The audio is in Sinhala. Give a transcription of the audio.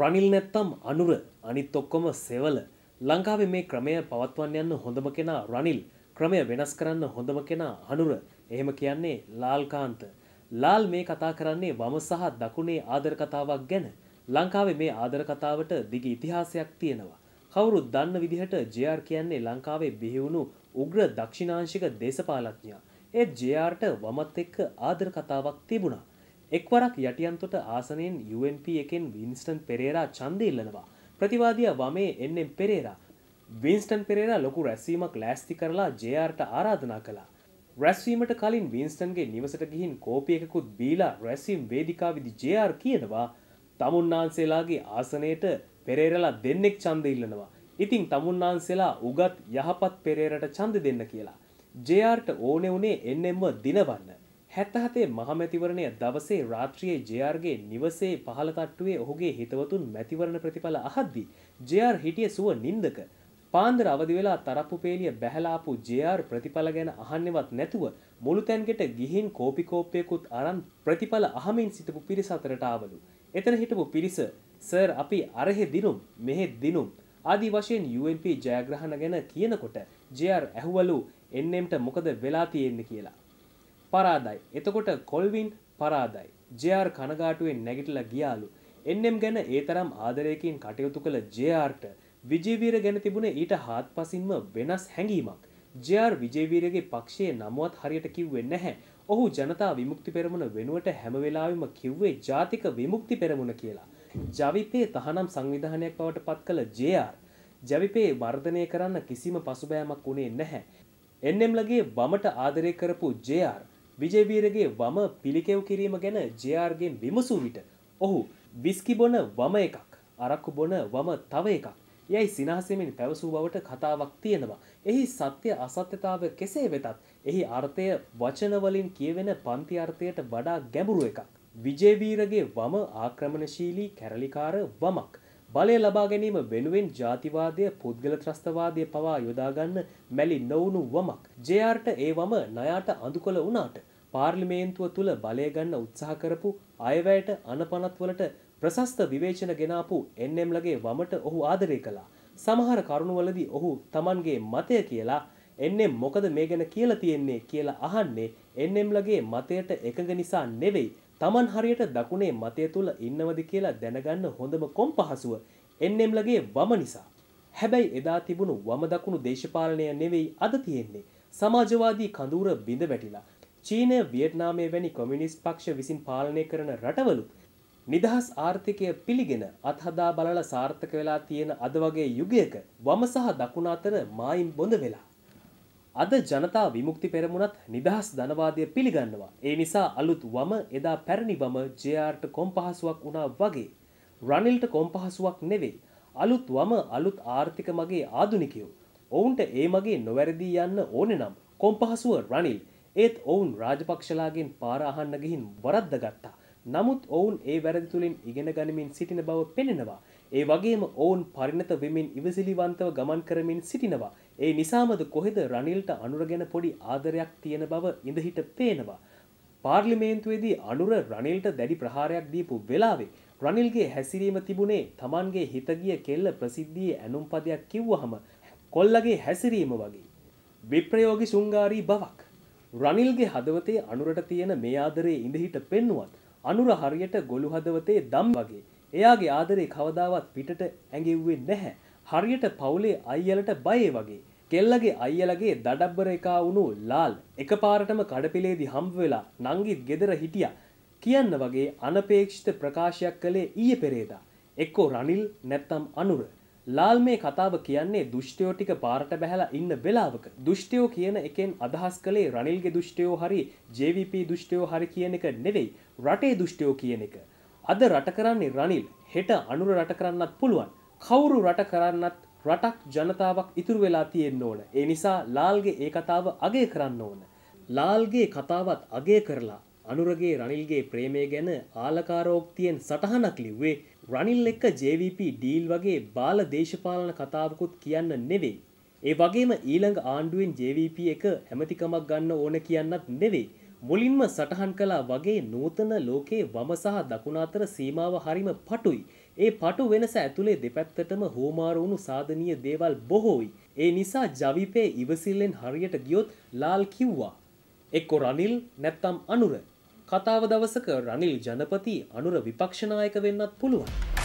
රනිල් නැත්තම් අනුර අනිත් ඔක්කොම සෙවල ලංකාවේ මේ ක්‍රමය පවත්වන්න යන්න හොඳම කෙනා රනිල් ක්‍රමය වෙනස් කරන්න හොඳම කෙනා අනුර එහෙම කියන්නේ ලාල්කාන්ත ලාල් මේ කතා කරන්නේ වම සහ දකුණේ ආදර කතාවක් ගැන ලංකාවේ මේ ආදර කතාවට දිග ඉතිහාසයක් තියෙනවා කවුරුත් දන්න විදිහට ජයාර් කියන්නේ ලංකාවේ බිහිවුණු උග්‍ර දක්ෂිනාංශික දේශපාලඥයා ඒත් ජයාර්ට වමත් එක්ක ආදර කතාවක් තිබුණා එක්වරක් යටියන්තොට ආසනයෙන් UNP එකෙන් වින්ස්ටන් පෙරේරා චන්ද ඉල්ලනවා. ප්‍රතිවාදිය වමේ එන්නෙම් පෙරේරා. වින්ස්ටන් පෙරේරා ලොකු රැස්වීමක් ලෑස්ති කරලා ජයාර්ට ආරාධනා කළා. රැස්වීමට කලින් වින්ස්ටන්ගේ නිවසට ගිහින් කෝපියකුත් බීලා රැස්වීම් වේදිකාවිදි ජයාර් කියනවා තමුන්නාන්සේලාගේ ආසනයට පෙරේරලා දෙන්නෙක් චන්ද ඉල්ලනවා. ඉතිං තමුන්නාන්සේලා උගත් යහපත් පෙරේරට චන්ද දෙන්න කියලා. ජයාර්ට ඕනෙ වුනේ එන්නෙම්ව දිනවන්න. හැත්තහතේ මහමැතිවරණය දවසේ රාත්‍රියයේ ජයාර්ගේ නිවසේ පහලතට්ටුවේ ඔහුගේ හිතවතුන් මැතිවරණ ප්‍රතිඵල අහද්දි. ජයාර් හිටිය සුව නින්දක. පාන්දර අවදි වෙලා තරප්පු පේලිය බැහලාපු ජයාර් ප්‍රතිඵල ගැන අහන්නෙවත් නැතුව මුළුතැන්ගෙට ගිහින් කෝපිකෝප්පයකුත් අරන් ප්‍රතිඵල අහමින් සිටපු පිරිස අතරට ආවලු. එතන හිටපු පිරිස සර් අපි අරහෙ දිනුම් මෙහෙ දිනුම් ආදි වශයෙන් UNP ජයග්‍රහණ ගැන කියනකොට ජයාර් ඇහුවලු එන්නෙම්ට මොකද වෙලා තියෙන්න කියලා. පරාදයි. එතකොට කොල්වින් පරාදයි. ජයාර් කනගාටුවෙන් නැගිටලා ගියාලු. එන්නම් ගැන ඒ තරම් ආදරයකින් කටයුතු කළ ජයාර්ට විජේවීර ගැන තිබුණ ඊට හාත් පසින්ම වෙනස් හැඟීමක්. ජයාර් විජේවීරගේ පක්ෂයේ නමුවත් හරියට කිව්වෙ නැහැ. ඔහු ජනතා විමුක්ති පෙරමුණ වෙනුවට හැමවෙලාවිම කිව්වේ ජාතික විමුක්ති පෙරමුණ කියලා. ජවිපේ තහනම් සංවිධානයක් බවට පත් කළ ජයාර්. ජවිපේ වර්ධනය කරන්න කිසිම පසුබෑමක් වුණේ නැහැ. එන්නෙම්ලගේ බමට ආදරය කරපු ජයාර් විජේවීරගේ වම පිළිකෙව් කිරීම ගැන ජයාර්ගෙන් විමසූ විට ඔහු විස්කි බොන වම එකක් අරක්කු බොන වම තව එකක් යැයි සිනාසමින් පැවසූ බවට කතාවක් තියෙනවා. එහි සත්‍ය අසත්‍යතාව කෙසේ වෙතත් එහි අර්ථය වචනවලින් කියවෙන පන්ති අර්ථයට වඩා ගැඹුරු එකක්. විජේවීරගේ වම ආක්‍රමණශීලී කැරලිකාර වමක්. බලය ලබා ගැනීම වෙනුවෙන් ජාතිවාදය පුද්ගල ත්‍රස්තවාදය පවා යොදාගන්න මැලි නොවුණු වමක් ජයාර්ට ඒ වම නයාට අඳුකොළ වුණාට පාර්ලිමේන්තුව තුළ බලය ගන්න උත්සාහ කරපු අයවැයට අනපනත්වලට ප්‍රසස්ත විවේචන ගෙනාපු එන්නෙම්ලගේ වමට ඔහු ආදරය කළා. සමහර කරුණුවලදී ඔහු තමන්ගේ මතය කියලා එන්නෙම් මොකද මේ ගැන කියලා තියෙන්නේ කියලා අහන්නේ එන්නෙම්ලගේ මතයට එකඟ නිසා නෙවෙයි තමන් හරියට දකුණේ මතය තුළ ඉන්නවද කියලා දැනගන්න හොඳම කොම් පහසුව එන්නෙම්ලගේ වම නිසා. හැබැයි එදා තිබුණු වම දකුණු දේශපාලනය නෙවෙයි අද තියෙන්නේ සමාජවාදී කඳුර බිඳ වැටිලා. චීනය වියට්නාමය වැනි කොමිනිස් පක්ෂ විසින් පාලනය කරන රටවලුත්. නිදහස් ආර්ථිකය පිළිගෙන අත්හදා බලල සාර්ථක වෙලා තියෙන අද වගේ යුගයක වම සහ දකුණ අතර මායිම් බොඳ වෙලා. අද ජනතා විමුක්ති පෙරමුණත් නිදහස් ධනවාදය පිළිගන්නවා. ඒ නිසා අලුත් වම එදා පැරණි වම ජයාර්ට කොම්පහසුවක් වුණා වගේ. රනිල්ට කොම්පහසුවක් නෙවෙයි. අලුත් වම අලුත් ආර්ථික මගේ ආදුනිකයෝ. ඔවුන්ට ඒ මගේ නොවැරදී යන්න ඕන නම් කොම්පහසුව රනිල් ඒත් ඔවුන් රාජපක්ෂලාගෙන් පාරහන්න ගිහින් වරද්ද ගත්තා. නමුත් ඔවුන් ඒ වැරදි තුළින් ඉගෙන ගනිමින් සිටින බව පෙනෙනවා. ඒ වගේම ඔවුන් පරිණත වෙමින් ඉවසිලිවන්තව ගමන් කරමින් සිටිනවා. ඒ නිසාමද කොහෙද රනිල්ට අනුර ගැන පොඩි ආදරයක් තියෙන බව ඉඳහිට පේනවා. පාර්ලිමේන්තුවේදී අනුර රනිල්ට දැඩි ප්‍රහාරයක් දීපු වෙලාවේ රනිල්ගේ හැසිරීම තිබුණේ තමන්ගේ හිතගිය කෙල්ල ප්‍රසිද්ධියේ ඇනුම්පදයක් කිව්වහම කොල්ලගේ හැසිරීම වගේ. විප්‍රයෝගි සුංගාරී බවක්. රනිල්ගේ හදවතේ අනුරට තියෙන මේ ආදරේ ඉඳහිට පෙන්නුවත් අනුර හරියට ගොළු හදවතේ දම් වගේ එයාගේ ආදරේ කවදාවත් පිටට ඇඟෙව්වේ නැහැ හරියට පවුලේ අයියලට බයේ වගේ කෙල්ලගේ අයියලගේ දඩබ්බර එකා වුණු ලාල් එකපාරටම කඩපිලේදි හම්බ වෙලා නංගිත් ගෙදර හිටියා කියන්න වගේ අනපේක්ෂිත ප්‍රකාශයක් කළේ ඊයේ පෙරේදා එක්කෝ රනිල් නැත්තම් අනුර ලාල් මේ කතාව කියන්නේ දුෂ්ටයෝ ටික පාරට බැහැලා ඉන්න වෙලාවක දුෂ්ටයෝ කියන එකෙන් අදහස් කළේ රනිල්ගේ දුෂ්ටයෝ හරි JVP දුෂ්ටයෝ හරි කියන එක නෙවෙයි රටේ දුෂ්ටයෝ කියන එක අද රට කරන්නේ රනිල් හෙට අනුර රට කරන්නත් පුළුවන් කවුරු රට කරන්නත් රටක් ජනතාවක් ඉතුරු වෙලා තියෙන්න්න ඕන. ඒ නිසා ලාල්ගේ ඒ කතාව අගේ කරන්න ඕන. ලාල්ගේ කතාවත් අගේ කරලා අනුරගේ රනිල්ගේ ප්‍රේමය ගැන ආලකාරෝක්තියෙන් සටහනක් ලිව්වේ රනිල් එක්ක ජVP ඩීල් වගේ බාල දේශපාලන කතාවකුත් කියන්න නෙවෙයි. ඒ වගේම ඊළඟ ආණ්ඩුවෙන් ජVP එක හැමතිකමක් ගන්න ඕන කියන්නත් නෙවෙයි. මුලින්ම සටහන් කලා වගේ නූතන ලෝකයේ වම සහ දකුණ අතර සීමාව හරිම පටුයි. ඒ පටු වෙනස ඇතුලේ දෙපැත්තටම හෝමාරුණු සාධනීය දේවල් බොහෝයි. ඒ නිසා ජවිපේ ඉවසිල්ලෙන් හරියට ගියොත් ලාල් කිව්වා. එක්කො රනිල් නැත්තම් අනුර. කතාව දවසක රනිල් ජනපති අනුර විපක්ෂනායක වෙන්නත් පුළුවන්.